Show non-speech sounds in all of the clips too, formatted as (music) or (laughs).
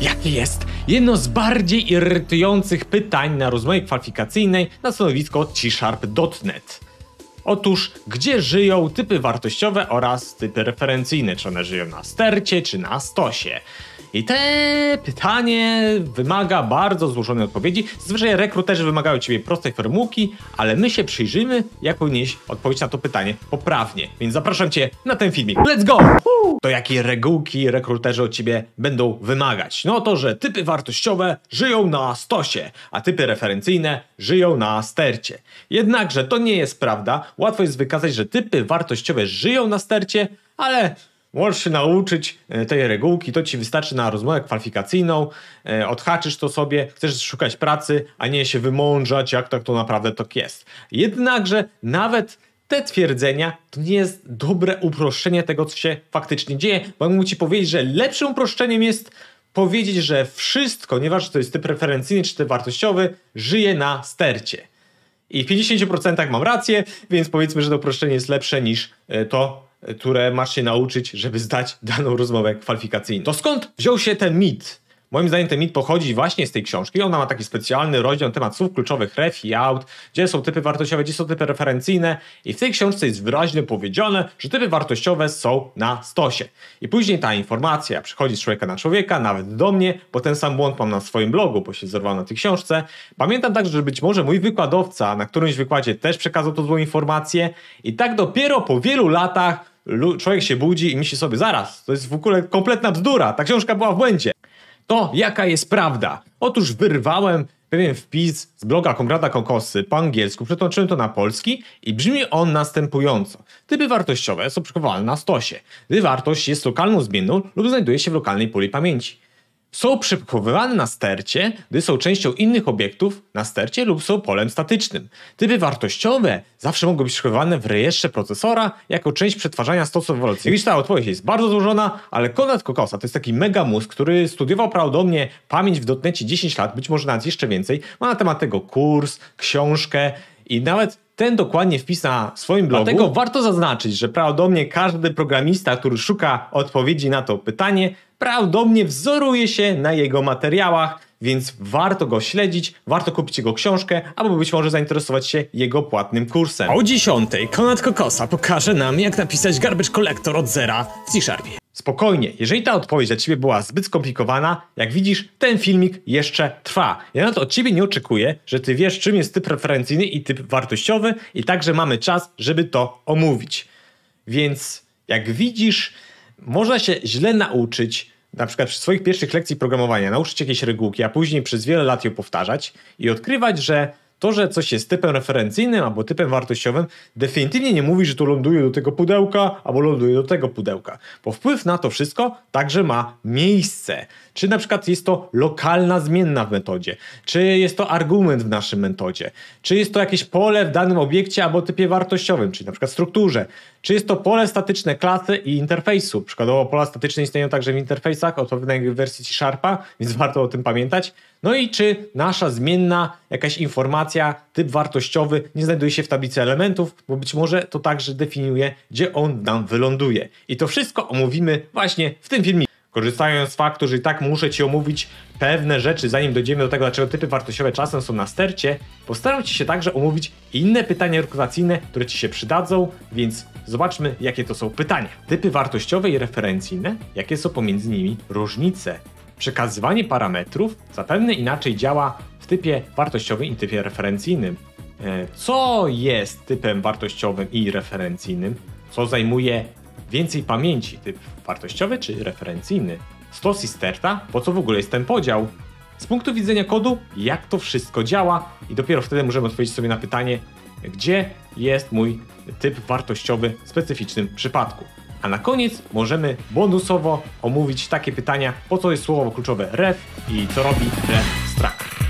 Jakie jest jedno z bardziej irytujących pytań na rozmowie kwalifikacyjnej na stanowisko C-Sharp.net. Otóż, gdzie żyją typy wartościowe oraz typy referencyjne? Czy one żyją na stercie, czy na stosie? I te pytanie wymaga bardzo złożonej odpowiedzi. Zazwyczaj rekruterzy wymagają ciebie prostej formułki, ale my się przyjrzymy, jak powinieneś odpowiedzieć na to pytanie poprawnie. Więc zapraszam cię na ten filmik. Let's go! To jakie regułki rekruterzy od ciebie będą wymagać? No to, że typy wartościowe żyją na stosie, a typy referencyjne żyją na stercie. Jednakże to nie jest prawda. Łatwo jest wykazać, że typy wartościowe żyją na stercie, ale Możesz się nauczyć e, tej regułki, to ci wystarczy na rozmowę kwalifikacyjną, e, odhaczysz to sobie, chcesz szukać pracy, a nie się wymążać, jak tak to naprawdę to tak jest. Jednakże nawet te twierdzenia to nie jest dobre uproszczenie tego, co się faktycznie dzieje, bo mógł ci powiedzieć, że lepszym uproszczeniem jest powiedzieć, że wszystko, nieważne czy to jest typ preferencyjny czy typ wartościowy, żyje na stercie. I w 50% mam rację, więc powiedzmy, że to uproszczenie jest lepsze niż e, to, które masz się nauczyć, żeby zdać daną rozmowę kwalifikacyjną. To skąd wziął się ten mit? Moim zdaniem ten mit pochodzi właśnie z tej książki. Ona ma taki specjalny rozdział na temat słów kluczowych ref i out, gdzie są typy wartościowe, gdzie są typy referencyjne i w tej książce jest wyraźnie powiedziane, że typy wartościowe są na stosie. I później ta informacja przychodzi z człowieka na człowieka, nawet do mnie, bo ten sam błąd mam na swoim blogu, bo się zerwałem na tej książce. Pamiętam także, że być może mój wykładowca na którymś wykładzie też przekazał tą złą informację i tak dopiero po wielu latach człowiek się budzi i myśli sobie, zaraz, to jest w ogóle kompletna bzdura, ta książka była w błędzie. To jaka jest prawda? Otóż wyrwałem pewien wpis z bloga Konrada Kokosy po angielsku, przetłumaczyłem to na polski i brzmi on następująco. Typy wartościowe są przykładowane na stosie, gdy wartość jest lokalną zmienną lub znajduje się w lokalnej puli pamięci. Są przechowywane na stercie, gdy są częścią innych obiektów na stercie lub są polem statycznym. Typy wartościowe zawsze mogą być przechowywane w rejestrze procesora jako część przetwarzania stosów Widzisz, Ta odpowiedź jest bardzo złożona, ale Konrad Kokosa to jest taki mega mózg, który studiował prawdopodobnie pamięć w dotnecie 10 lat, być może nawet jeszcze więcej. Ma na temat tego kurs, książkę i nawet ten dokładnie wpis na swoim blogu. Dlatego warto zaznaczyć, że prawdopodobnie każdy programista, który szuka odpowiedzi na to pytanie, prawdopodobnie wzoruje się na jego materiałach, więc warto go śledzić, warto kupić jego książkę, albo być może zainteresować się jego płatnym kursem. O dziesiątej Konad Kokosa pokaże nam, jak napisać Garbage Collector od zera w C-Sharpie. Spokojnie, jeżeli ta odpowiedź dla Ciebie była zbyt skomplikowana, jak widzisz, ten filmik jeszcze trwa. Ja na to od Ciebie nie oczekuję, że Ty wiesz, czym jest typ referencyjny i typ wartościowy i także mamy czas, żeby to omówić. Więc jak widzisz, można się źle nauczyć, na przykład przy swoich pierwszych lekcji programowania, nauczyć jakieś regułki, a później przez wiele lat je powtarzać i odkrywać, że to, że coś jest typem referencyjnym albo typem wartościowym, definitywnie nie mówi, że to ląduje do tego pudełka albo ląduje do tego pudełka, bo wpływ na to wszystko także ma miejsce. Czy na przykład jest to lokalna zmienna w metodzie? Czy jest to argument w naszym metodzie? Czy jest to jakieś pole w danym obiekcie albo typie wartościowym, czyli na przykład strukturze? Czy jest to pole statyczne klasy i interfejsu? Przykładowo pola statyczne istnieją także w interfejsach, odpowiedniej wersji C Sharpa, więc (laughs) warto o tym pamiętać. No i czy nasza zmienna, jakaś informacja, typ wartościowy nie znajduje się w tablicy elementów, bo być może to także definiuje, gdzie on nam wyląduje. I to wszystko omówimy właśnie w tym filmie korzystając z faktu, że i tak muszę Ci omówić pewne rzeczy, zanim dojdziemy do tego, dlaczego typy wartościowe czasem są na stercie, postaram Ci się także omówić inne pytania rekrutacyjne, które Ci się przydadzą, więc zobaczmy, jakie to są pytania. Typy wartościowe i referencyjne, jakie są pomiędzy nimi różnice? Przekazywanie parametrów zapewne inaczej działa w typie wartościowym i typie referencyjnym. E, co jest typem wartościowym i referencyjnym? Co zajmuje Więcej pamięci, typ wartościowy czy referencyjny. Stos i sterta, po co w ogóle jest ten podział? Z punktu widzenia kodu, jak to wszystko działa i dopiero wtedy możemy odpowiedzieć sobie na pytanie, gdzie jest mój typ wartościowy w specyficznym przypadku. A na koniec możemy bonusowo omówić takie pytania, po co jest słowo kluczowe ref i co robi ref struct.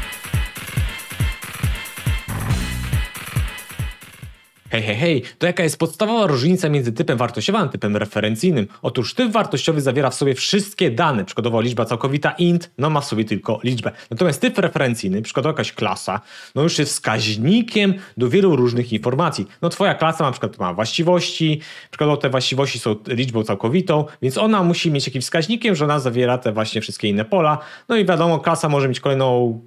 Hej, hej, hej, to jaka jest podstawowa różnica między typem wartościowym a typem referencyjnym? Otóż typ wartościowy zawiera w sobie wszystkie dane, przykładowo liczba całkowita int, no ma w sobie tylko liczbę. Natomiast typ referencyjny, przykładowo jakaś klasa, no już jest wskaźnikiem do wielu różnych informacji. No twoja klasa na przykład ma właściwości, przykładowo te właściwości są liczbą całkowitą, więc ona musi mieć jakimś wskaźnikiem, że ona zawiera te właśnie wszystkie inne pola. No i wiadomo, klasa może mieć kolejną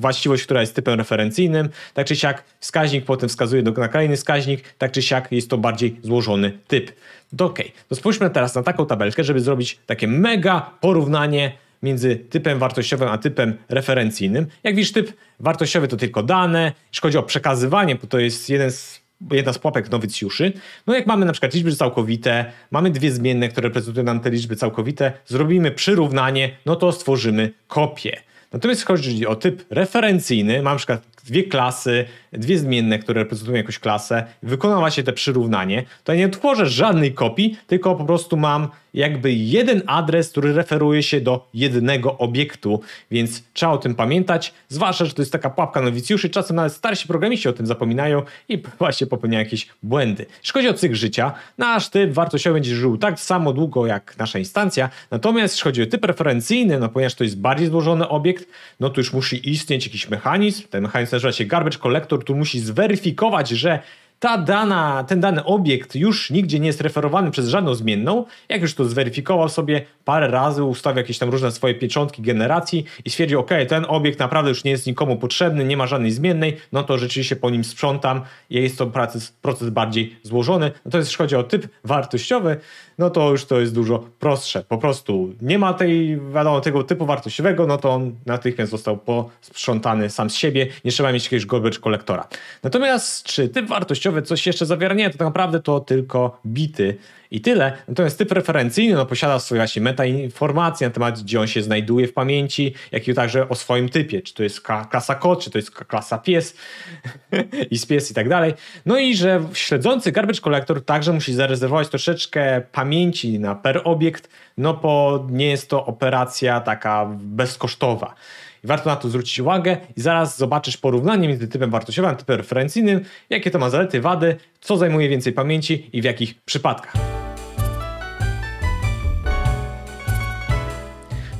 właściwość, która jest typem referencyjnym. Tak czy siak wskaźnik potem wskazuje na kolejny wskaźnik, tak czy siak jest to bardziej złożony typ. To ok, to spójrzmy teraz na taką tabelkę, żeby zrobić takie mega porównanie między typem wartościowym a typem referencyjnym. Jak widzisz, typ wartościowy to tylko dane, jeśli chodzi o przekazywanie, bo to jest jeden z jedna z pułapek nowicjuszy. No jak mamy na przykład liczby całkowite, mamy dwie zmienne, które prezentują nam te liczby całkowite, zrobimy przyrównanie, no to stworzymy kopię. Natomiast chodzi o typ referencyjny, mam na przykład dwie klasy, dwie zmienne, które reprezentują jakąś klasę, wykonała się te przyrównanie, to ja nie tworzę żadnej kopii, tylko po prostu mam jakby jeden adres, który referuje się do jednego obiektu, więc trzeba o tym pamiętać, zwłaszcza, że to jest taka pułapka nowicjuszy, czasem nawet starsi programiści o tym zapominają i (laughs) właśnie popełniają jakieś błędy. Szkodzi o cykl życia, nasz typ wartościowy będzie żył tak samo długo jak nasza instancja, natomiast jeśli chodzi o typ referencyjny, no ponieważ to jest bardziej złożony obiekt, no to już musi istnieć jakiś mechanizm, ten mechanizm nazywa się garbage collector, tu musi zweryfikować, że ta dana, ten dany obiekt już nigdzie nie jest referowany przez żadną zmienną. Jak już to zweryfikował sobie parę razy, ustawia jakieś tam różne swoje pieczątki generacji i stwierdził, ok, ten obiekt naprawdę już nie jest nikomu potrzebny, nie ma żadnej zmiennej, no to rzeczywiście po nim sprzątam i jest to proces, proces bardziej złożony. Natomiast no jeśli chodzi o typ wartościowy, no to już to jest dużo prostsze. Po prostu nie ma tej, wiadomo, tego typu wartościowego, no to on natychmiast został posprzątany sam z siebie, nie trzeba mieć jakiegoś garbage kolektora. Natomiast czy typ wartościowy coś jeszcze nie, to tak naprawdę to tylko bity i tyle. Natomiast typ referencyjny no, posiada swoje właśnie metainformacje na temat, gdzie on się znajduje w pamięci, jak i także o swoim typie, czy to jest klasa kot, czy to jest klasa pies (laughs) i pies i tak dalej. No i że śledzący garbage collector także musi zarezerwować troszeczkę pamięci na per obiekt, no bo nie jest to operacja taka bezkosztowa. I warto na to zwrócić uwagę i zaraz zobaczysz porównanie między typem wartościowym a typem referencyjnym, jakie to ma zalety, wady, co zajmuje więcej pamięci i w jakich przypadkach.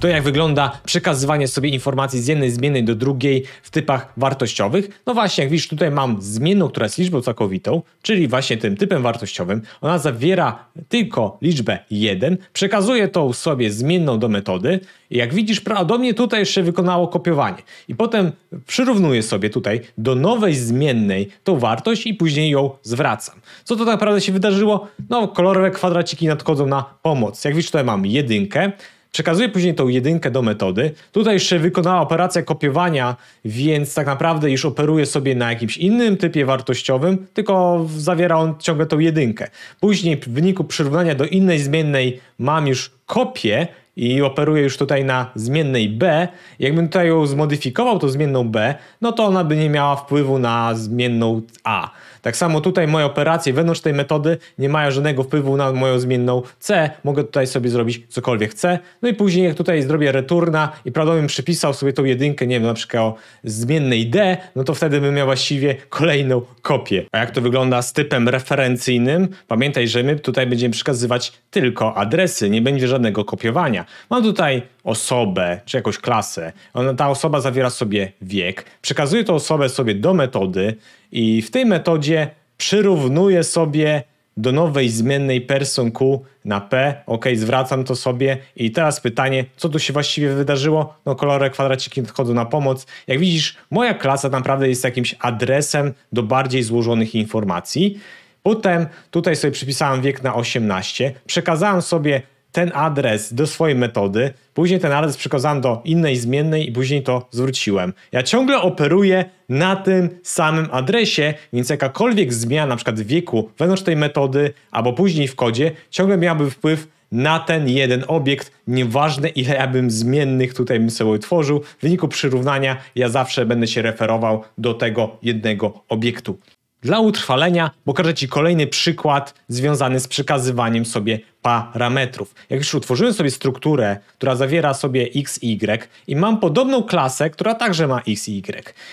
to jak wygląda przekazywanie sobie informacji z jednej zmiennej do drugiej w typach wartościowych. No właśnie, jak widzisz, tutaj mam zmienną, która jest liczbą całkowitą, czyli właśnie tym typem wartościowym. Ona zawiera tylko liczbę 1, przekazuje tą sobie zmienną do metody. I jak widzisz, prawdopodobnie tutaj jeszcze wykonało kopiowanie. I potem przyrównuje sobie tutaj do nowej zmiennej tą wartość i później ją zwracam. Co to tak naprawdę się wydarzyło? No, kolorowe kwadraciki nadchodzą na pomoc. Jak widzisz, tutaj mam jedynkę, Przekazuje później tą jedynkę do metody. Tutaj jeszcze wykonała operację kopiowania, więc tak naprawdę już operuje sobie na jakimś innym typie wartościowym, tylko zawiera on ciągle tą jedynkę. Później w wyniku przyrównania do innej zmiennej mam już kopię, i operuje już tutaj na zmiennej B, jakbym tutaj ją zmodyfikował, tą zmienną B, no to ona by nie miała wpływu na zmienną A. Tak samo tutaj moje operacje wewnątrz tej metody nie mają żadnego wpływu na moją zmienną C. Mogę tutaj sobie zrobić cokolwiek chcę. No i później jak tutaj zrobię returna i prawdopodobnie przypisał sobie tą jedynkę, nie wiem, na przykład o zmiennej D, no to wtedy bym miał właściwie kolejną kopię. A jak to wygląda z typem referencyjnym? Pamiętaj, że my tutaj będziemy przekazywać tylko adresy, nie będzie żadnego kopiowania. Mam tutaj osobę, czy jakąś klasę. Ona, ta osoba zawiera sobie wiek. Przekazuję tą osobę sobie do metody i w tej metodzie przyrównuję sobie do nowej zmiennej person Q na P. Ok, zwracam to sobie. I teraz pytanie, co tu się właściwie wydarzyło? No kolore kwadraciki odchodzą na pomoc. Jak widzisz, moja klasa naprawdę jest jakimś adresem do bardziej złożonych informacji. Potem tutaj sobie przypisałem wiek na 18, przekazałem sobie ten adres do swojej metody, później ten adres przekazałem do innej zmiennej i później to zwróciłem. Ja ciągle operuję na tym samym adresie, więc jakakolwiek zmiana, na przykład wieku wewnątrz tej metody albo później w kodzie, ciągle miałaby wpływ na ten jeden obiekt, nieważne ile ja bym zmiennych tutaj bym sobie utworzył, w wyniku przyrównania ja zawsze będę się referował do tego jednego obiektu dla utrwalenia pokażę Ci kolejny przykład związany z przekazywaniem sobie parametrów. Jak już utworzyłem sobie strukturę, która zawiera sobie x, y i mam podobną klasę, która także ma x, y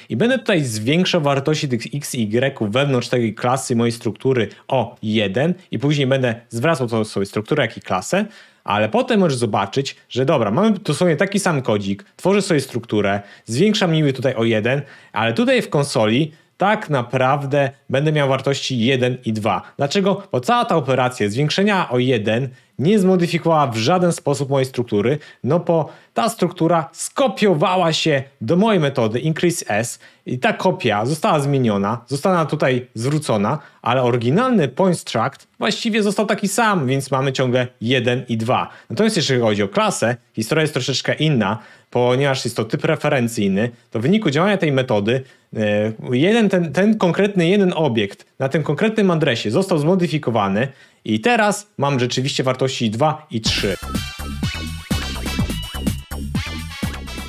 i będę tutaj zwiększał wartości tych x, y wewnątrz tej klasy mojej struktury o 1 i później będę zwracał to sobie strukturę, jak i klasę, ale potem możesz zobaczyć, że dobra, mamy sobie taki sam kodzik, tworzę sobie strukturę, zwiększam niby tutaj o 1, ale tutaj w konsoli tak naprawdę będę miał wartości 1 i 2. Dlaczego? Bo cała ta operacja zwiększenia o 1 nie zmodyfikowała w żaden sposób mojej struktury, no bo ta struktura skopiowała się do mojej metody increase s i ta kopia została zmieniona, została tutaj zwrócona, ale oryginalny point struct właściwie został taki sam, więc mamy ciągle 1 i 2. Natomiast jeżeli chodzi o klasę, historia jest troszeczkę inna, ponieważ jest to typ referencyjny, to w wyniku działania tej metody E, jeden, ten, ten konkretny jeden obiekt na tym konkretnym adresie został zmodyfikowany i teraz mam rzeczywiście wartości 2 i 3.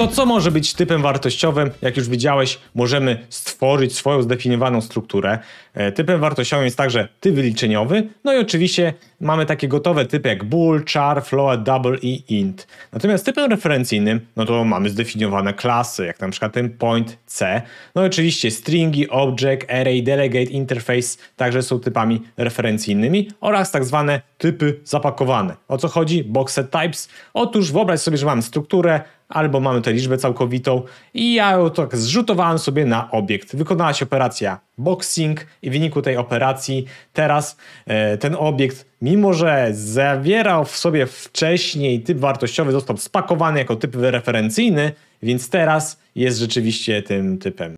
To co może być typem wartościowym? Jak już widziałeś, możemy stworzyć swoją zdefiniowaną strukturę. E, typem wartościowym jest także typ wyliczeniowy. No i oczywiście mamy takie gotowe typy jak bool, char, float, double i int. Natomiast typem referencyjnym, no to mamy zdefiniowane klasy, jak na przykład ten point C. No i oczywiście stringi, object, array, delegate, interface także są typami referencyjnymi oraz tak zwane typy zapakowane. O co chodzi? Boxed types. Otóż wyobraź sobie, że mamy strukturę, albo mamy tę liczbę całkowitą i ja ją tak zrzutowałem sobie na obiekt. Wykonała się operacja boxing i w wyniku tej operacji teraz e, ten obiekt, mimo że zawierał w sobie wcześniej typ wartościowy, został spakowany jako typ referencyjny, więc teraz jest rzeczywiście tym typem.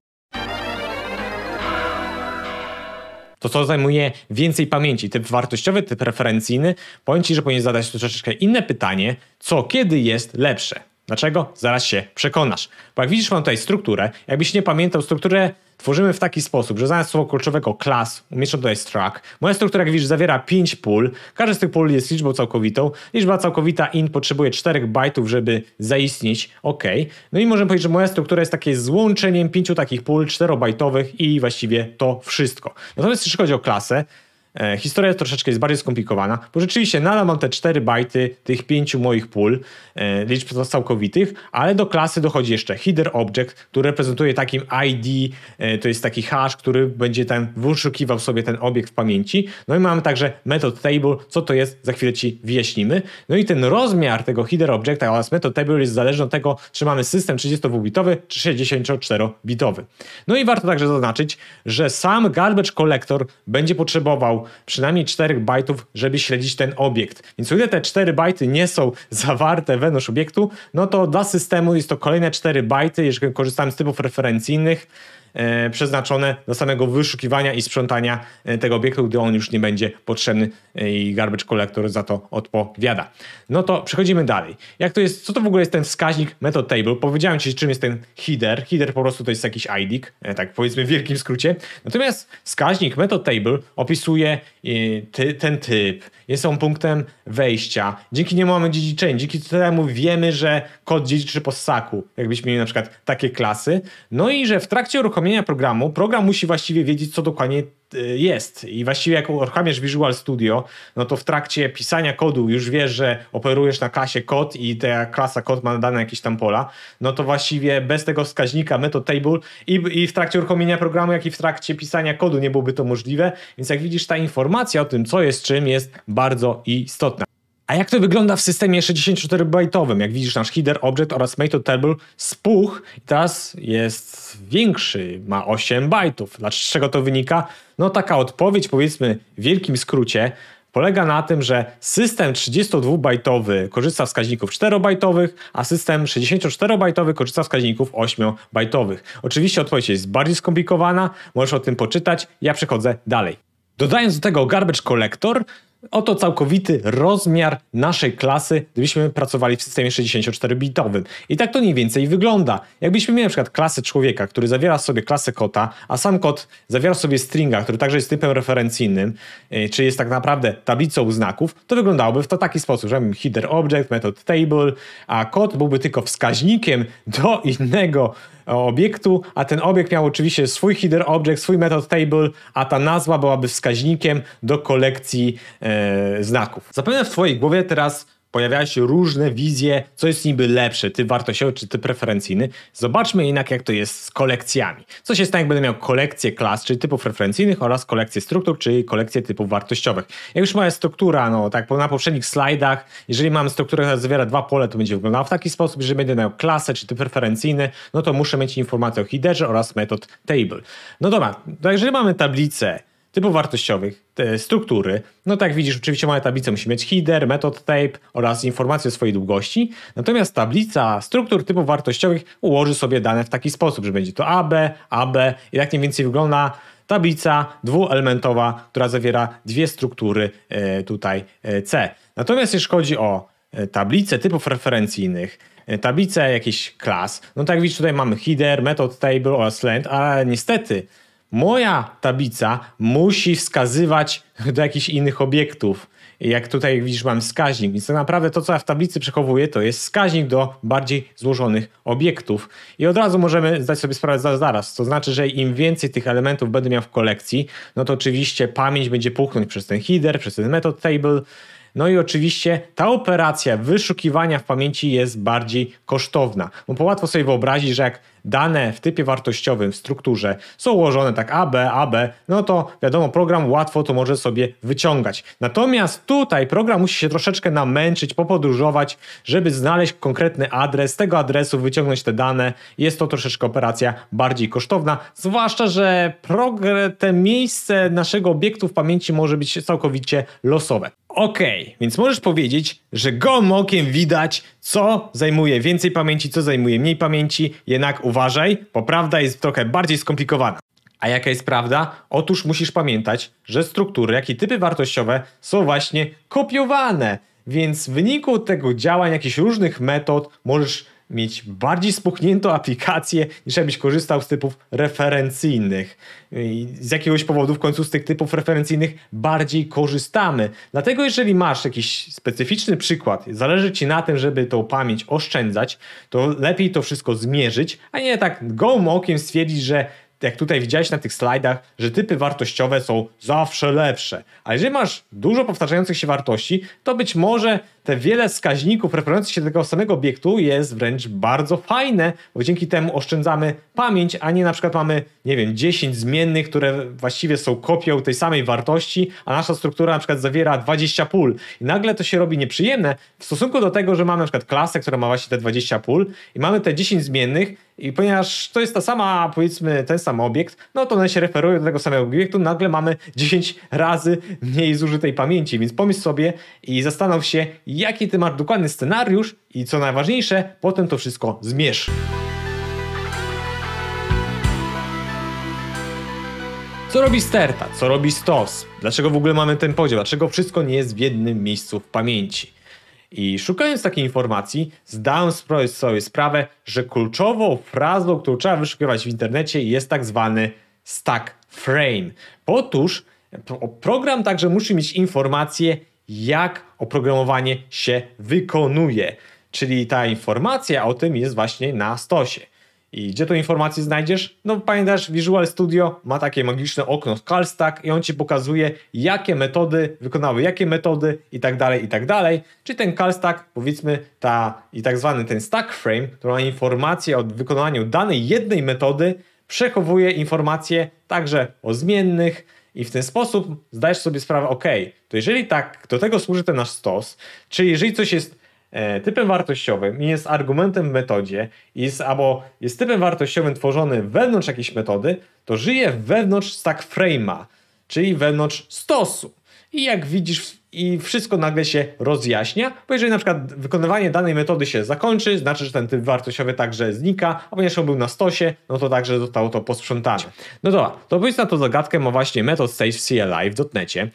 to co zajmuje więcej pamięci, typ wartościowy, typ referencyjny. Powiem Ci, że powinien zadać tu troszeczkę inne pytanie, co kiedy jest lepsze. Dlaczego? Zaraz się przekonasz. Bo jak widzisz, mam tutaj strukturę. Jakbyś nie pamiętał, strukturę tworzymy w taki sposób, że zamiast słowa kluczowego class umieszczam tutaj struct. Moja struktura, jak widzisz, zawiera 5 pól. Każdy z tych pól jest liczbą całkowitą. Liczba całkowita int potrzebuje 4 bajtów, żeby zaistnieć. OK. No i możemy powiedzieć, że moja struktura jest takie złączeniem pięciu takich pól 4-bajtowych i właściwie to wszystko. Natomiast jeśli chodzi o klasę, E, historia jest troszeczkę jest bardziej skomplikowana, bo rzeczywiście nadal mam te 4 bajty tych pięciu moich pól, e, liczb całkowitych, ale do klasy dochodzi jeszcze header object, który reprezentuje takim ID, e, to jest taki hash, który będzie tam wyszukiwał sobie ten obiekt w pamięci. No i mamy także method table, co to jest, za chwilę Ci wyjaśnimy. No i ten rozmiar tego header objecta oraz method table jest zależny od tego, czy mamy system 32-bitowy czy 64-bitowy. No i warto także zaznaczyć, że sam garbage collector będzie potrzebował przynajmniej 4 bajtów, żeby śledzić ten obiekt. Więc o ile te 4 bajty nie są (laughs) zawarte wewnątrz obiektu, no to dla systemu jest to kolejne 4 bajty, jeżeli korzystamy z typów referencyjnych, E, przeznaczone do samego wyszukiwania i sprzątania e, tego obiektu, gdy on już nie będzie potrzebny e, i garbage collector za to odpowiada. No to przechodzimy dalej. Jak to jest, co to w ogóle jest ten wskaźnik method table? Powiedziałem Ci, czym jest ten header. Header po prostu to jest jakiś ID, tak powiedzmy w wielkim skrócie. Natomiast wskaźnik method table opisuje ty, ten typ, jest on punktem wejścia. Dzięki niemu mamy dziedziczenie, dzięki temu wiemy, że kod dziedziczy po ssaku, jakbyśmy mieli na przykład takie klasy. No i że w trakcie uruchomienia uruchomienia programu, program musi właściwie wiedzieć, co dokładnie y, jest. I właściwie jak uruchamiasz Visual Studio, no to w trakcie pisania kodu już wiesz, że operujesz na klasie kod i ta klasa kod ma dane jakieś tam pola, no to właściwie bez tego wskaźnika metod table i, i w trakcie uruchomienia programu, jak i w trakcie pisania kodu nie byłoby to możliwe. Więc jak widzisz, ta informacja o tym, co jest czym, jest bardzo istotna. A jak to wygląda w systemie jeszcze 10 bajtowym Jak widzisz, nasz header, object oraz method table spuch i teraz jest większy, ma 8 bajtów. Dlaczego to wynika? No taka odpowiedź, powiedzmy w wielkim skrócie, polega na tym, że system 32-bajtowy korzysta z wskaźników 4-bajtowych, a system 64-bajtowy korzysta z wskaźników 8-bajtowych. Oczywiście odpowiedź jest bardziej skomplikowana, możesz o tym poczytać, ja przechodzę dalej. Dodając do tego garbage collector, Oto całkowity rozmiar naszej klasy, gdybyśmy pracowali w systemie 64-bitowym. I tak to mniej więcej wygląda. Jakbyśmy mieli na przykład klasę człowieka, który zawiera sobie klasę kota, a sam kot zawiera sobie stringa, który także jest typem referencyjnym, e, czyli jest tak naprawdę tablicą znaków, to wyglądałoby w to taki sposób, że mamy header object, method table, a kot byłby tylko wskaźnikiem do innego obiektu, a ten obiekt miał oczywiście swój header object, swój method table, a ta nazwa byłaby wskaźnikiem do kolekcji e, E, znaków. Zapewne w twojej głowie teraz pojawiają się różne wizje, co jest niby lepsze, ty wartościowy czy ty preferencyjny. Zobaczmy jednak, jak to jest z kolekcjami. Co się stanie, jak będę miał kolekcję klas, czy typów preferencyjnych oraz kolekcję struktur, czyli kolekcję typów wartościowych. Jak już moja struktura, no tak na poprzednich slajdach, jeżeli mam strukturę, która zawiera dwa pole, to będzie wyglądała w taki sposób, że będę miał klasę czy typ preferencyjny, no to muszę mieć informację o headerze oraz metod table. No dobra, jeżeli mamy tablicę, typów wartościowych, struktury. No tak widzisz, oczywiście mamy tablicę, musi mieć header, method tape oraz informacje o swojej długości. Natomiast tablica struktur typów wartościowych ułoży sobie dane w taki sposób, że będzie to AB, AB i tak mniej więcej wygląda tablica dwuelementowa, która zawiera dwie struktury e, tutaj e, C. Natomiast jeśli chodzi o e, tablice typów referencyjnych, tablice jakichś klas, no tak widzisz tutaj mamy header, method table oraz length, ale niestety moja tablica musi wskazywać do jakichś innych obiektów. Jak tutaj jak widzisz, mam wskaźnik, więc to tak naprawdę to, co ja w tablicy przechowuję, to jest wskaźnik do bardziej złożonych obiektów. I od razu możemy zdać sobie sprawę za zaraz. To znaczy, że im więcej tych elementów będę miał w kolekcji, no to oczywiście pamięć będzie puchnąć przez ten header, przez ten method table. No i oczywiście ta operacja wyszukiwania w pamięci jest bardziej kosztowna. Bo łatwo sobie wyobrazić, że jak dane w typie wartościowym, w strukturze są ułożone tak AB, AB, no to wiadomo, program łatwo to może sobie wyciągać. Natomiast tutaj program musi się troszeczkę namęczyć, popodróżować, żeby znaleźć konkretny adres, z tego adresu wyciągnąć te dane. Jest to troszeczkę operacja bardziej kosztowna, zwłaszcza, że te miejsce naszego obiektu w pamięci może być całkowicie losowe. Okej, okay, więc możesz powiedzieć, że gołym okiem widać, co zajmuje więcej pamięci, co zajmuje mniej pamięci, jednak uważaj, bo prawda jest trochę bardziej skomplikowana. A jaka jest prawda? Otóż musisz pamiętać, że struktury, jak i typy wartościowe są właśnie kopiowane. Więc w wyniku tego działań, jakichś różnych metod, możesz mieć bardziej spuchniętą aplikację, niż abyś korzystał z typów referencyjnych. I z jakiegoś powodu w końcu z tych typów referencyjnych bardziej korzystamy. Dlatego jeżeli masz jakiś specyficzny przykład, zależy Ci na tym, żeby tą pamięć oszczędzać, to lepiej to wszystko zmierzyć, a nie tak gołym okiem stwierdzić, że jak tutaj widziałeś na tych slajdach, że typy wartościowe są zawsze lepsze. A jeżeli masz dużo powtarzających się wartości, to być może te wiele wskaźników referujących się do tego samego obiektu jest wręcz bardzo fajne, bo dzięki temu oszczędzamy pamięć, a nie na przykład mamy, nie wiem, 10 zmiennych, które właściwie są kopią tej samej wartości, a nasza struktura na przykład zawiera 20 pól. I nagle to się robi nieprzyjemne w stosunku do tego, że mamy na przykład klasę, która ma właśnie te 20 pól i mamy te 10 zmiennych i ponieważ to jest ta sama, powiedzmy, ten sam obiekt, no to one się referują do tego samego obiektu, nagle mamy 10 razy mniej zużytej pamięci, więc pomyśl sobie i zastanów się, jaki ty masz dokładny scenariusz i co najważniejsze, potem to wszystko zmierz. Co robi sterta? Co robi stos? Dlaczego w ogóle mamy ten podział? Dlaczego wszystko nie jest w jednym miejscu w pamięci? I szukając takiej informacji, zdałem sobie sprawę, że kluczową frazą, którą trzeba wyszukiwać w internecie, jest tak zwany stack frame. Otóż program także musi mieć informację, jak oprogramowanie się wykonuje. Czyli ta informacja o tym jest właśnie na stosie. I gdzie tą informację znajdziesz? No pamiętasz, Visual Studio ma takie magiczne okno CalStack i on Ci pokazuje, jakie metody wykonały, jakie metody i tak dalej, i tak dalej. Czy ten CalStack, powiedzmy, ta i tak zwany ten stack frame, który ma informację o wykonaniu danej jednej metody, przechowuje informacje także o zmiennych, i w ten sposób zdajesz sobie sprawę, ok, to jeżeli tak, do tego służy ten nasz stos, czyli jeżeli coś jest e, typem wartościowym i jest argumentem w metodzie, jest, albo jest typem wartościowym tworzony wewnątrz jakiejś metody, to żyje wewnątrz stack frame'a, czyli wewnątrz stosu i jak widzisz, i wszystko nagle się rozjaśnia, bo jeżeli na przykład wykonywanie danej metody się zakończy, znaczy, że ten typ wartościowy także znika, a ponieważ on był na stosie, no to także zostało to posprzątane. No dobra, to być na to zagadkę ma właśnie metod save CLI w dotnecie.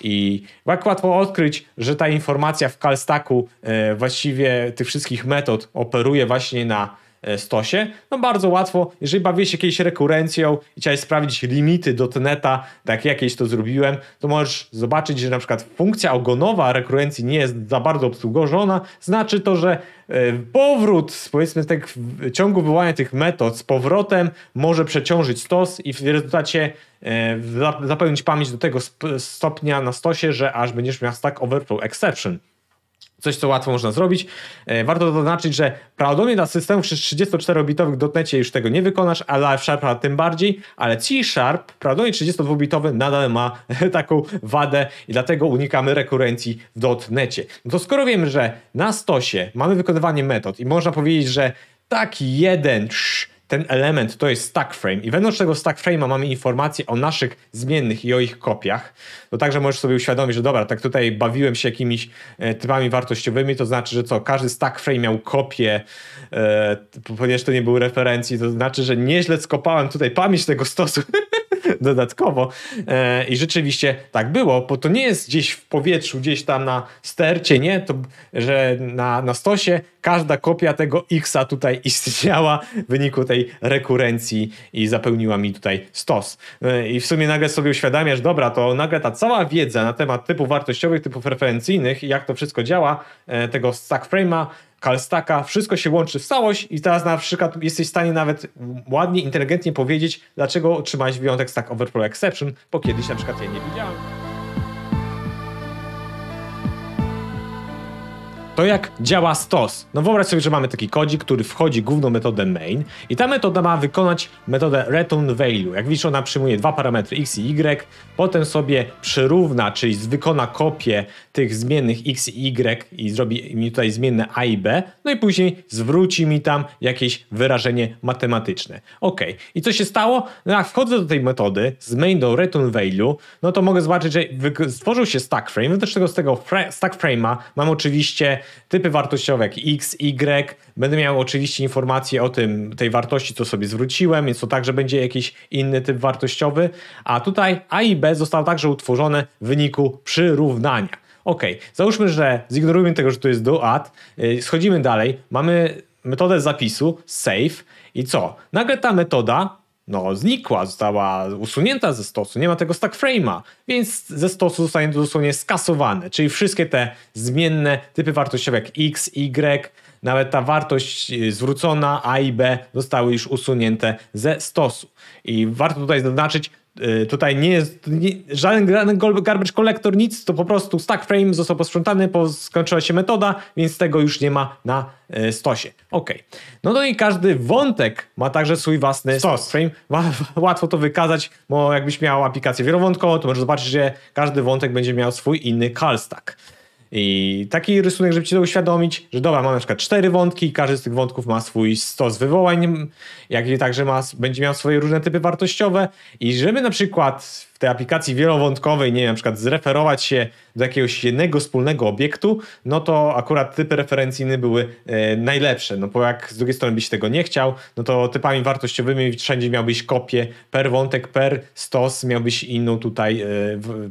I jak łatwo odkryć, że ta informacja w Kalstaku e, właściwie tych wszystkich metod operuje właśnie na E, stosie, no bardzo łatwo, jeżeli bawisz się jakiejś rekurencją i chciałeś sprawdzić limity dotneta, tak jakieś to zrobiłem, to możesz zobaczyć, że na przykład funkcja ogonowa rekurencji nie jest za bardzo obsługowana, znaczy to, że e, powrót, powiedzmy tak, w ciągu wywołania tych metod z powrotem może przeciążyć stos i w rezultacie e, zapełnić pamięć do tego stopnia na stosie, że aż będziesz miał stack overflow exception. Coś, co łatwo można zrobić. E, warto zaznaczyć, że prawdopodobnie dla systemów 34-bitowych w dotnecie już tego nie wykonasz, a dla Sharpa tym bardziej, ale C-Sharp prawdopodobnie 32-bitowy nadal ma (laughs) taką wadę i dlatego unikamy rekurencji w dotnecie. No to skoro wiemy, że na stosie mamy wykonywanie metod i można powiedzieć, że taki jeden... Psz, ten element to jest stack frame i wewnątrz tego stack frame'a mamy informacje o naszych zmiennych i o ich kopiach, to no także możesz sobie uświadomić, że dobra, tak tutaj bawiłem się jakimiś e, typami wartościowymi, to znaczy, że co, każdy stack frame miał kopię, e, ponieważ to nie były referencji, to znaczy, że nieźle skopałem tutaj pamięć tego stosu. (laughs) (laughs) dodatkowo. E, I rzeczywiście tak było, bo to nie jest gdzieś w powietrzu, gdzieś tam na stercie, nie? To, że na, na stosie każda kopia tego X-a tutaj (laughs) istniała w wyniku tej rekurencji i zapełniła mi tutaj stos. E, I w sumie nagle sobie uświadamiasz, dobra, to nagle ta cała wiedza na temat typów wartościowych, typów referencyjnych i jak to wszystko działa, e, tego stack frame'a Kalstaka, wszystko się łączy w całość i teraz na przykład jesteś w stanie nawet ładnie, inteligentnie powiedzieć, dlaczego trzymałeś wyjątek z tak overflow exception, bo kiedyś na przykład ja nie widziałem. to jak działa stos. No wyobraź sobie, że mamy taki kodzik, który wchodzi główną metodę main i ta metoda ma wykonać metodę return value. Jak widzisz, ona przyjmuje dwa parametry x i y, potem sobie przyrówna, czyli wykona kopię tych zmiennych x i y i zrobi mi tutaj zmienne a i b, no i później zwróci mi tam jakieś wyrażenie matematyczne. Ok, i co się stało? No jak wchodzę do tej metody z main do return value, no to mogę zobaczyć, że stworzył się stack frame, no też tego, z tego stack frame'a mam oczywiście typy wartościowe jak x, y, będę miał oczywiście informacje o tym, tej wartości, co sobie zwróciłem, więc to także będzie jakiś inny typ wartościowy, a tutaj a i b zostało także utworzone w wyniku przyrównania. Ok, załóżmy, że zignorujmy tego, że tu jest do add, y, schodzimy dalej, mamy metodę zapisu, save i co? Nagle ta metoda no, znikła, została usunięta ze stosu, nie ma tego stack frame'a, więc ze stosu zostanie to dosłownie skasowane, czyli wszystkie te zmienne typy wartościowe jak x, y, nawet ta wartość y, zwrócona A i B zostały już usunięte ze stosu. I warto tutaj zaznaczyć, Y, tutaj nie jest nie, żaden garbage collector, nic, to po prostu stack frame został posprzątany, skończyła się metoda, więc tego już nie ma na y, stosie. Ok. No, to i każdy wątek ma także swój własny stos. frame. Łatwo to wykazać, bo jakbyś miał aplikację wielowątkową, to możesz zobaczyć, że każdy wątek będzie miał swój inny call stack. I taki rysunek, żeby ci to uświadomić, że dobra, mam na przykład cztery wątki i każdy z tych wątków ma swój stos wywołań, jak i także ma, będzie miał swoje różne typy wartościowe i żeby na przykład w tej aplikacji wielowątkowej, nie wiem, na przykład zreferować się do jakiegoś jednego wspólnego obiektu, no to akurat typy referencyjne były e, najlepsze, no bo jak z drugiej strony byś tego nie chciał, no to typami wartościowymi wszędzie miałbyś kopię per wątek, per stos, miałbyś inną tutaj, e,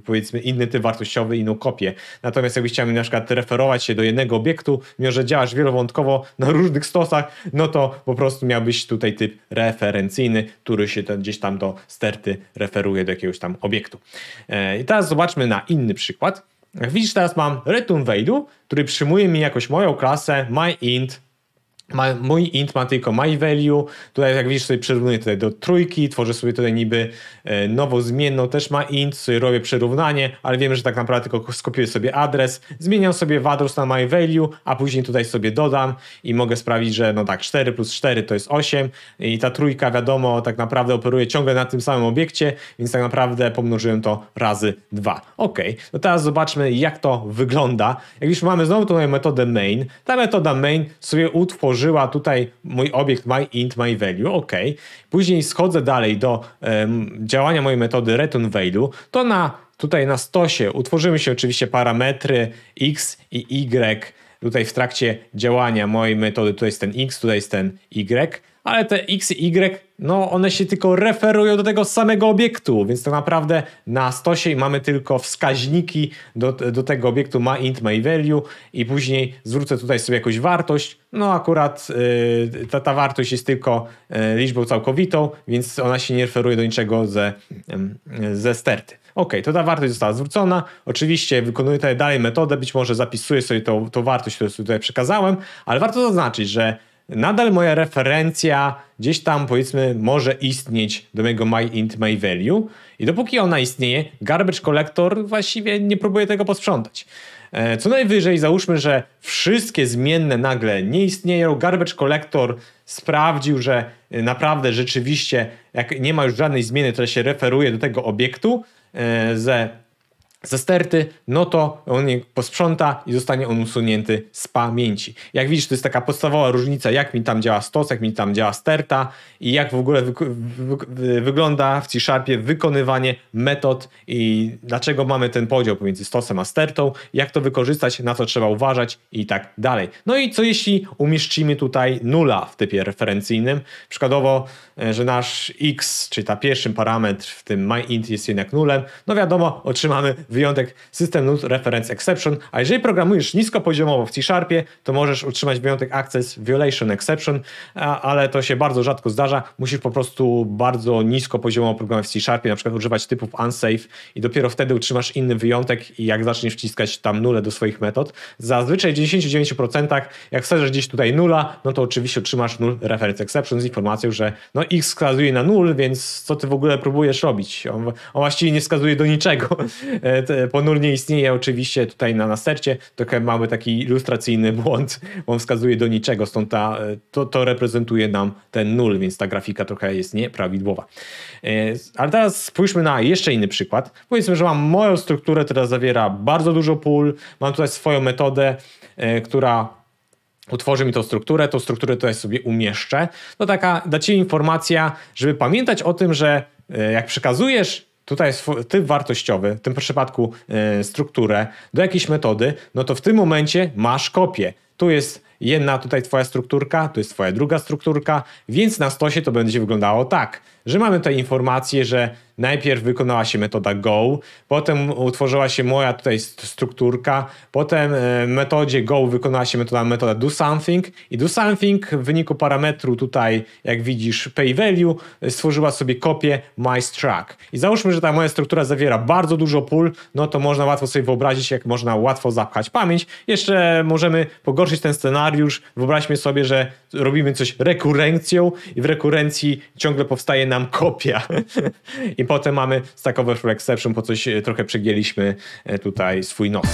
powiedzmy inny typ wartościowy, inną kopię. Natomiast jakbyś chciał umiejętnościami, na przykład referować się do jednego obiektu, mimo że działasz wielowątkowo na różnych stosach, no to po prostu miałbyś tutaj typ referencyjny, który się gdzieś tam do sterty referuje do jakiegoś tam obiektu. E, I teraz zobaczmy na inny przykład. Jak widzisz, teraz mam return value, który przyjmuje mi jakoś moją klasę myInt ma, mój int ma tylko my value, tutaj jak widzisz sobie przyrównuję tutaj do trójki, tworzę sobie tutaj niby e, nową zmienną, też ma int, sobie robię przyrównanie, ale wiemy, że tak naprawdę tylko skopiuję sobie adres, zmieniam sobie wadrus na my value, a później tutaj sobie dodam i mogę sprawić, że no tak 4 plus 4 to jest 8 i ta trójka wiadomo tak naprawdę operuje ciągle na tym samym obiekcie, więc tak naprawdę pomnożyłem to razy 2. Ok, no teraz zobaczmy jak to wygląda. Jak już mamy znowu tutaj metodę main, ta metoda main sobie utworzy założyła tutaj mój obiekt my int, my value, ok. Później schodzę dalej do um, działania mojej metody return value, to na tutaj na stosie utworzymy się oczywiście parametry x i y, tutaj w trakcie działania mojej metody, tutaj jest ten x, tutaj jest ten y, ale te X i Y, no one się tylko referują do tego samego obiektu, więc tak naprawdę na stosie mamy tylko wskaźniki do, do tego obiektu ma int, my i value i później zwrócę tutaj sobie jakąś wartość, no akurat y, ta, ta wartość jest tylko y, liczbą całkowitą, więc ona się nie referuje do niczego ze, y, ze sterty. OK, to ta wartość została zwrócona. Oczywiście wykonuję tutaj dalej metodę, być może zapisuję sobie tą, tą wartość, którą tutaj przekazałem, ale warto zaznaczyć, że nadal moja referencja gdzieś tam powiedzmy może istnieć do mojego my int, my value i dopóki ona istnieje, garbage collector właściwie nie próbuje tego posprzątać. E, co najwyżej załóżmy, że wszystkie zmienne nagle nie istnieją, garbage collector sprawdził, że e, naprawdę rzeczywiście jak nie ma już żadnej zmiany, która się referuje do tego obiektu e, ze ze sterty, no to on je posprząta i zostanie on usunięty z pamięci. Jak widzisz, to jest taka podstawowa różnica, jak mi tam działa stos, jak mi tam działa sterta i jak w ogóle wy wy wy wygląda w C-Sharpie wykonywanie metod i dlaczego mamy ten podział pomiędzy stosem a stertą, jak to wykorzystać, na co trzeba uważać i tak dalej. No i co jeśli umieścimy tutaj nula w typie referencyjnym, przykładowo, e, że nasz x, czy ta pierwszy parametr w tym myInt jest jednak nulem, no wiadomo, otrzymamy wyjątek system nut reference exception, a jeżeli programujesz niskopoziomowo w C-Sharpie, to możesz utrzymać wyjątek access violation exception, ale to się bardzo rzadko zdarza. Musisz po prostu bardzo niskopoziomowo programować w C-Sharpie, na przykład używać typów unsafe i dopiero wtedy utrzymasz inny wyjątek i jak zaczniesz wciskać tam nulę do swoich metod. Zazwyczaj w 99% jak wsadzisz gdzieś tutaj nula, no to oczywiście otrzymasz null reference exception z informacją, że no x wskazuje na null, więc co ty w ogóle próbujesz robić? On, on właściwie nie wskazuje do niczego, (laughs) e, nie istnieje oczywiście tutaj na nastercie, tylko mamy taki ilustracyjny błąd, bo on wskazuje do niczego, stąd ta, e, to, to reprezentuje nam ten nul, więc ta grafika trochę jest nieprawidłowa. E, ale teraz spójrzmy na jeszcze inny przykład. Powiedzmy, że mam moją strukturę, która zawiera bardzo dużo pól, mam tutaj swoją metodę, e, która utworzy mi tą strukturę, tą strukturę tutaj sobie umieszczę. No taka dla Ciebie informacja, żeby pamiętać o tym, że jak przekazujesz tutaj typ wartościowy, w tym przypadku e, strukturę, do jakiejś metody, no to w tym momencie masz kopię. Tu jest jedna tutaj twoja strukturka, to jest twoja druga strukturka, więc na stosie to będzie wyglądało tak, że mamy tutaj informację, że najpierw wykonała się metoda go, potem utworzyła się moja tutaj strukturka, potem e, w metodzie go wykonała się metoda, metoda do something i do something w wyniku parametru tutaj, jak widzisz, pay value e, stworzyła sobie kopię my struct. I załóżmy, że ta moja struktura zawiera bardzo dużo pól, no to można łatwo sobie wyobrazić, jak można łatwo zapchać pamięć. Jeszcze możemy pogorszyć ten scenariusz, scenariusz. Wyobraźmy sobie, że robimy coś rekurencją i w rekurencji ciągle powstaje nam kopia. (laughs) I potem mamy Stack Overflow Exception, po coś e, trochę przegięliśmy e, tutaj swój nos.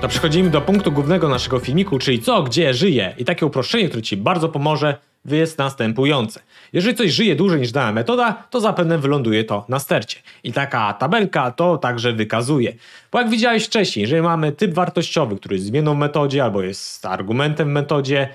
To przechodzimy do punktu głównego naszego filmiku, czyli co, gdzie, żyje. I takie uproszczenie, które Ci bardzo pomoże jest następujące. Jeżeli coś żyje dłużej niż dana metoda, to zapewne wyląduje to na stercie. I taka tabelka to także wykazuje. Bo jak widziałeś wcześniej, jeżeli mamy typ wartościowy, który jest zmienną w metodzie albo jest argumentem w metodzie,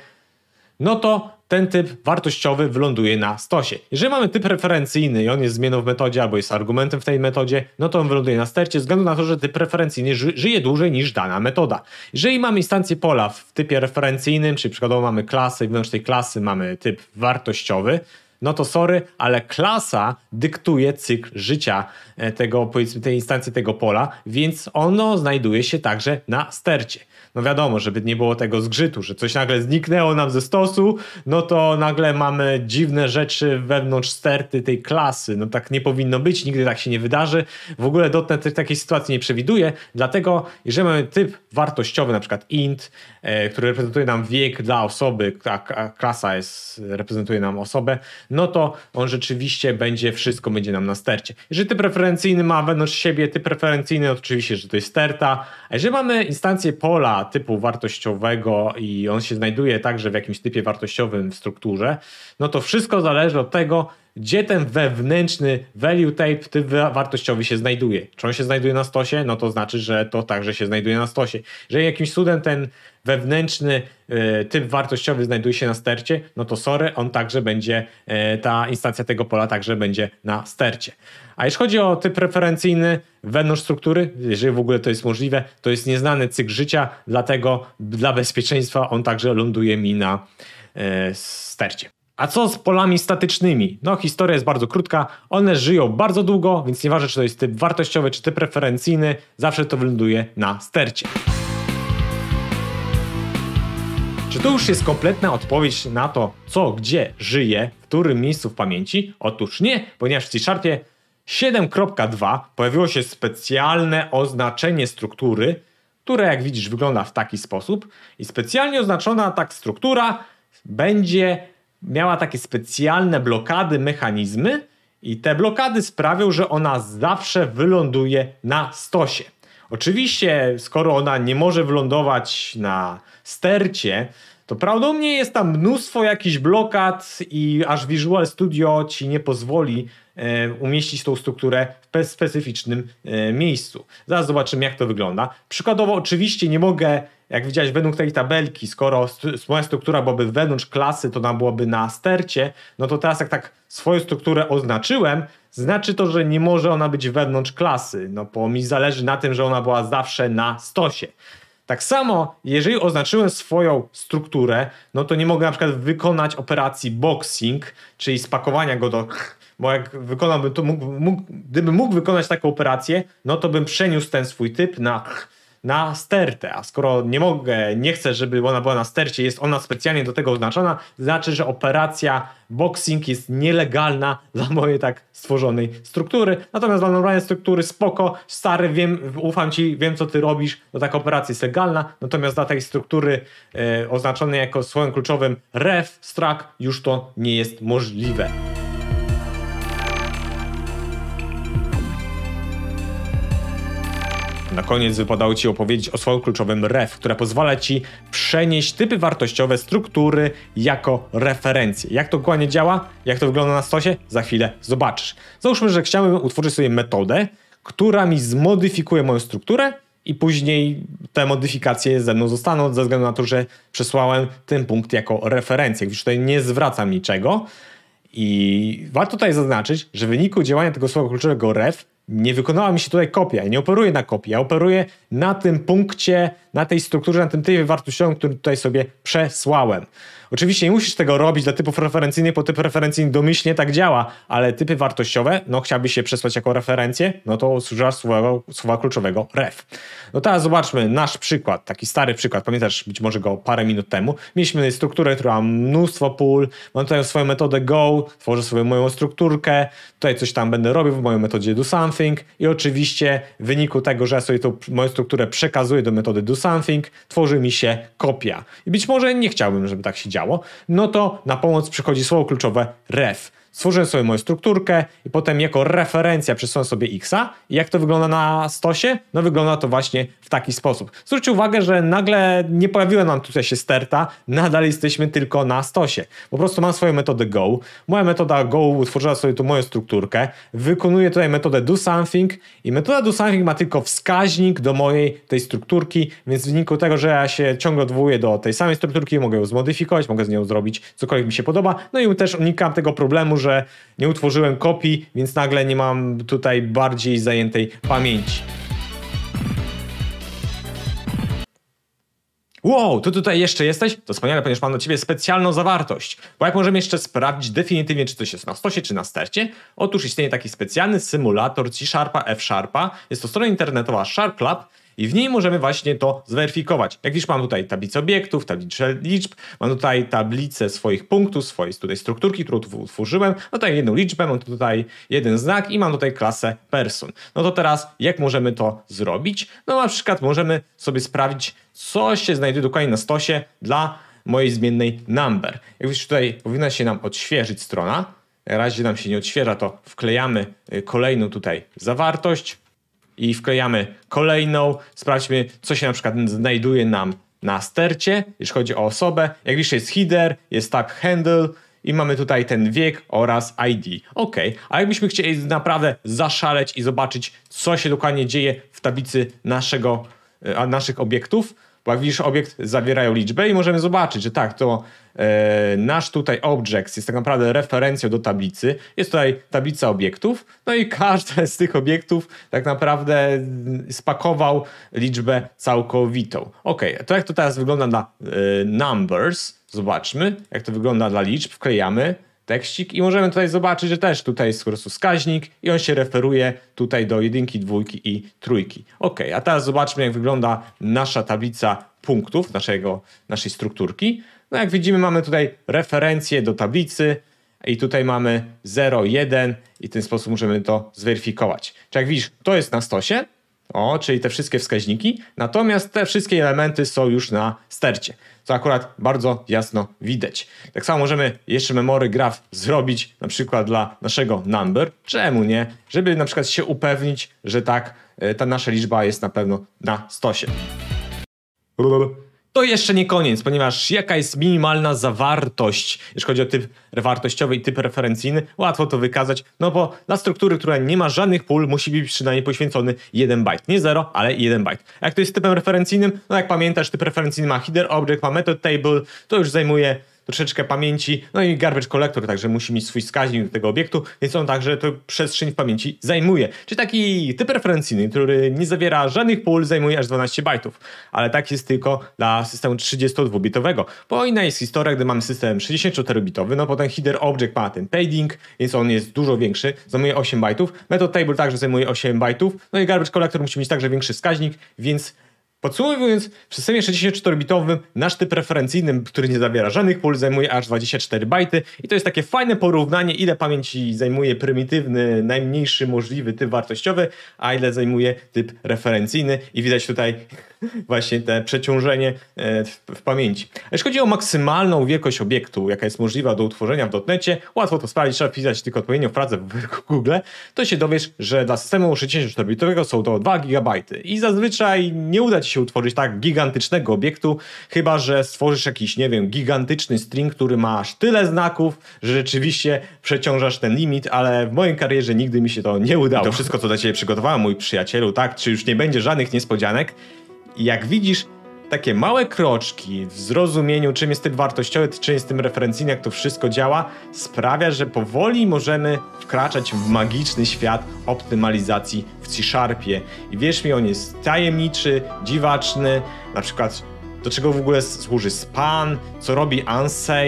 no to ten typ wartościowy wyląduje na stosie. Jeżeli mamy typ referencyjny i on jest zmianą w metodzie albo jest argumentem w tej metodzie, no to on wyląduje na stercie, ze względu na to, że typ referencyjny ży żyje dłużej niż dana metoda. Jeżeli mamy instancję pola w typie referencyjnym, czyli przykładowo mamy klasę i wewnątrz tej klasy mamy typ wartościowy, no to sorry, ale klasa dyktuje cykl życia e, tego, powiedzmy, tej instancji, tego pola, więc ono znajduje się także na stercie. No wiadomo, żeby nie było tego zgrzytu, że coś nagle zniknęło nam ze stosu, no to nagle mamy dziwne rzeczy wewnątrz sterty tej klasy. No tak nie powinno być, nigdy tak się nie wydarzy. W ogóle dotnet takiej sytuacji nie przewiduje, dlatego jeżeli mamy typ wartościowy, na przykład int, e, który reprezentuje nam wiek dla osoby, a klasa jest, reprezentuje nam osobę, no to on rzeczywiście będzie, wszystko będzie nam na stercie. Jeżeli typ referencyjny ma wewnątrz siebie typ referencyjny, no oczywiście, że to jest sterta. A jeżeli mamy instancję pola typu wartościowego i on się znajduje także w jakimś typie wartościowym w strukturze, no to wszystko zależy od tego, gdzie ten wewnętrzny value tape typ wartościowy się znajduje. Czy on się znajduje na stosie? No to znaczy, że to także się znajduje na stosie. Jeżeli jakimś cudem ten wewnętrzny e, typ wartościowy znajduje się na stercie, no to sorry, on także będzie, e, ta instancja tego pola także będzie na stercie. A jeśli chodzi o typ referencyjny wewnątrz struktury, jeżeli w ogóle to jest możliwe, to jest nieznany cykl życia, dlatego dla bezpieczeństwa on także ląduje mi na e, stercie. A co z polami statycznymi? No, historia jest bardzo krótka, one żyją bardzo długo, więc nieważne, czy to jest typ wartościowy, czy typ preferencyjny, zawsze to wyląduje na stercie. Czy to już jest kompletna odpowiedź na to, co, gdzie żyje, w którym miejscu w pamięci? Otóż nie, ponieważ w C-Sharpie 7.2 pojawiło się specjalne oznaczenie struktury, które jak widzisz wygląda w taki sposób i specjalnie oznaczona tak struktura będzie miała takie specjalne blokady, mechanizmy i te blokady sprawią, że ona zawsze wyląduje na stosie. Oczywiście, skoro ona nie może wylądować na stercie, to prawdopodobnie jest tam mnóstwo jakichś blokad i aż Visual Studio ci nie pozwoli e, umieścić tą strukturę w specyficznym e, miejscu. Zaraz zobaczymy, jak to wygląda. Przykładowo, oczywiście nie mogę jak widziałeś, według tej tabelki, skoro moja struktura byłaby wewnątrz klasy, to ona byłaby na stercie, no to teraz jak tak swoją strukturę oznaczyłem, znaczy to, że nie może ona być wewnątrz klasy, no bo mi zależy na tym, że ona była zawsze na stosie. Tak samo, jeżeli oznaczyłem swoją strukturę, no to nie mogę na przykład wykonać operacji boxing, czyli spakowania go do bo jak wykonałbym to, mógł, mógł, gdybym mógł wykonać taką operację, no to bym przeniósł ten swój typ na na stertę, a skoro nie mogę, nie chcę, żeby ona była na stercie, jest ona specjalnie do tego oznaczona, znaczy, że operacja boxing jest nielegalna (laughs) dla mojej tak stworzonej struktury. Natomiast dla normalnej struktury spoko, stary, wiem, ufam ci, wiem co ty robisz, no taka operacja jest legalna, natomiast dla tej struktury e, oznaczonej jako słowem kluczowym ref, strak, już to nie jest możliwe. Na koniec wypadało Ci opowiedzieć o słowie kluczowym ref, które pozwala Ci przenieść typy wartościowe struktury jako referencje. Jak to dokładnie działa, jak to wygląda na stosie, za chwilę zobaczysz. Załóżmy, że chciałbym utworzyć sobie metodę, która mi zmodyfikuje moją strukturę i później te modyfikacje ze mną zostaną ze względu na to, że przesłałem ten punkt jako referencję. Już tutaj nie zwracam niczego. I warto tutaj zaznaczyć, że w wyniku działania tego słowa kluczowego ref nie wykonała mi się tutaj kopia. Ja nie operuję na kopii, ja operuję na tym punkcie, na tej strukturze, na tym typie wartościowym, który tutaj sobie przesłałem. Oczywiście nie musisz tego robić dla typów referencyjnych, bo typ referencyjny domyślnie tak działa, ale typy wartościowe, no chciałbyś się przesłać jako referencję, no to używasz słowa, słowa kluczowego ref. No teraz zobaczmy nasz przykład, taki stary przykład, pamiętasz być może go parę minut temu. Mieliśmy strukturę, która ma mnóstwo pól, mam tutaj swoją metodę go, tworzę sobie moją strukturkę, tutaj coś tam będę robił w mojej metodzie do something i oczywiście w wyniku tego, że ja sobie tą moją strukturę przekazuję do metody do something, tworzy mi się kopia. I być może nie chciałbym, żeby tak się działo, działo, no to na pomoc przychodzi słowo kluczowe ref stworzyłem sobie moją strukturkę i potem jako referencja przesunę sobie X-a. I jak to wygląda na stosie? No wygląda to właśnie w taki sposób. Zwróćcie uwagę, że nagle nie pojawiła nam tutaj się sterta, nadal jesteśmy tylko na stosie. Po prostu mam swoją metodę go. Moja metoda go utworzyła sobie tu moją strukturkę. Wykonuję tutaj metodę do something i metoda do something ma tylko wskaźnik do mojej tej strukturki, więc w wyniku tego, że ja się ciągle odwołuję do tej samej strukturki, mogę ją zmodyfikować, mogę z nią zrobić cokolwiek mi się podoba. No i też unikam tego problemu, że że nie utworzyłem kopii, więc nagle nie mam tutaj bardziej zajętej pamięci. Wow, tu tutaj jeszcze jesteś? To wspaniale, ponieważ mam dla Ciebie specjalną zawartość. Bo jak możemy jeszcze sprawdzić definitywnie, czy coś jest na stosie, czy na stercie? Otóż istnieje taki specjalny symulator C-Sharpa, F-Sharpa. Jest to strona internetowa Sharp Lab, i w niej możemy właśnie to zweryfikować. Jak widzisz, mam tutaj tablicę obiektów, tablicę liczb, mam tutaj tablicę swoich punktów, swojej tutaj strukturki, którą tu utworzyłem, mam tutaj jedną liczbę, mam tutaj jeden znak i mam tutaj klasę person. No to teraz jak możemy to zrobić? No na przykład możemy sobie sprawdzić, co się znajduje dokładnie na stosie dla mojej zmiennej number. Jak widzisz, tutaj powinna się nam odświeżyć strona. Na razie nam się nie odświeża, to wklejamy y, kolejną tutaj zawartość i wklejamy kolejną. Sprawdźmy, co się na przykład znajduje nam na stercie, jeśli chodzi o osobę. Jak widzisz jest header, jest tag handle, i mamy tutaj ten wiek oraz ID. Ok, a jakbyśmy chcieli naprawdę zaszaleć i zobaczyć, co się dokładnie dzieje w tablicy naszego, e, naszych obiektów, Widzisz obiekt, zawierają liczbę i możemy zobaczyć, że tak, to e, nasz tutaj object jest tak naprawdę referencją do tablicy. Jest tutaj tablica obiektów, no i każdy z tych obiektów tak naprawdę spakował liczbę całkowitą. Ok, to jak to teraz wygląda na e, numbers, zobaczmy, jak to wygląda dla liczb, wklejamy tekstik i możemy tutaj zobaczyć, że też tutaj jest po prostu wskaźnik i on się referuje tutaj do jedynki, dwójki i trójki. Ok, a teraz zobaczmy jak wygląda nasza tablica punktów naszego, naszej strukturki. No jak widzimy mamy tutaj referencję do tablicy i tutaj mamy 0, 1 i w ten sposób możemy to zweryfikować. Czyli jak widzisz, to jest na stosie, o, czyli te wszystkie wskaźniki, natomiast te wszystkie elementy są już na stercie co akurat bardzo jasno widać. Tak samo możemy jeszcze memory graf zrobić na przykład dla naszego number. Czemu nie? Żeby na przykład się upewnić, że tak, e, ta nasza liczba jest na pewno na stosie. To jeszcze nie koniec, ponieważ jaka jest minimalna zawartość, jeśli chodzi o typ wartościowy i typ referencyjny, łatwo to wykazać, no bo dla struktury, która nie ma żadnych pól, musi być przynajmniej poświęcony 1 byte, Nie 0, ale 1 byte. Jak to jest typem referencyjnym? No jak pamiętasz, typ referencyjny ma header, object, ma method table, to już zajmuje troszeczkę pamięci, no i garbage collector także musi mieć swój wskaźnik do tego obiektu, więc on także tę przestrzeń w pamięci zajmuje. Czyli taki typ referencyjny, który nie zawiera żadnych pól, zajmuje aż 12 bajtów, ale tak jest tylko dla systemu 32-bitowego, bo inna jest historia, gdy mamy system 64-bitowy, no potem header object ma ten padding, więc on jest dużo większy, zajmuje 8 bajtów, method table także zajmuje 8 bajtów, no i garbage collector musi mieć także większy wskaźnik, więc Podsumowując, w systemie 64-bitowym nasz typ preferencyjny, który nie zawiera żadnych pól, zajmuje aż 24 bajty i to jest takie fajne porównanie, ile pamięci zajmuje prymitywny, najmniejszy możliwy typ wartościowy, a ile zajmuje typ referencyjny i widać tutaj właśnie te przeciążenie e, w, w pamięci. Jeśli chodzi o maksymalną wielkość obiektu, jaka jest możliwa do utworzenia w dotnecie, łatwo to sprawdzić, trzeba wpisać tylko odpowiednią frazę w Google, to się dowiesz, że dla systemu 64-bitowego są to 2 GB i zazwyczaj nie uda ci się utworzyć tak gigantycznego obiektu, chyba że stworzysz jakiś, nie wiem, gigantyczny string, który ma aż tyle znaków, że rzeczywiście przeciążasz ten limit, ale w mojej karierze nigdy mi się to nie udało. I to no. wszystko, co dla ciebie przygotowałem, mój przyjacielu, tak? Czy już nie będzie żadnych niespodzianek? jak widzisz, takie małe kroczki w zrozumieniu, czym jest tym wartościowy, czym jest tym referencyjny, jak to wszystko działa, sprawia, że powoli możemy wkraczać w magiczny świat optymalizacji w C-Sharpie. I wierz mi, on jest tajemniczy, dziwaczny, na przykład do czego w ogóle służy span, co robi unsafe,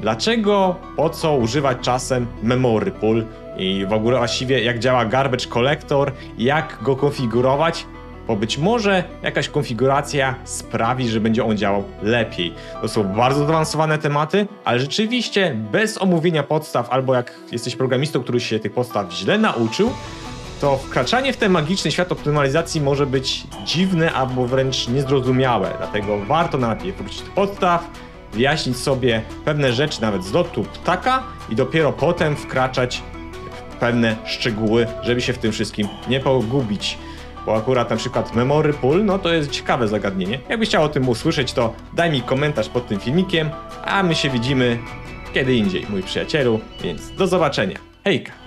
dlaczego, po co używać czasem memory pool i w ogóle właściwie jak działa garbage collector, jak go konfigurować, bo być może jakaś konfiguracja sprawi, że będzie on działał lepiej. To są bardzo zaawansowane tematy, ale rzeczywiście bez omówienia podstaw, albo jak jesteś programistą, który się tych podstaw źle nauczył, to wkraczanie w ten magiczny świat optymalizacji może być dziwne albo wręcz niezrozumiałe. Dlatego warto najlepiej wrócić do podstaw, wyjaśnić sobie pewne rzeczy nawet z lotu ptaka i dopiero potem wkraczać w pewne szczegóły, żeby się w tym wszystkim nie pogubić bo akurat na przykład memory pool, no to jest ciekawe zagadnienie. Jakbyś chciał o tym usłyszeć, to daj mi komentarz pod tym filmikiem, a my się widzimy kiedy indziej, mój przyjacielu, więc do zobaczenia. Hejka!